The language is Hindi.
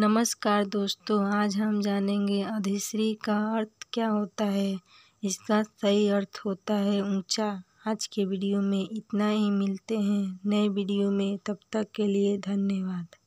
नमस्कार दोस्तों आज हम जानेंगे अधिश्री का अर्थ क्या होता है इसका सही अर्थ होता है ऊंचा आज के वीडियो में इतना ही मिलते हैं नए वीडियो में तब तक के लिए धन्यवाद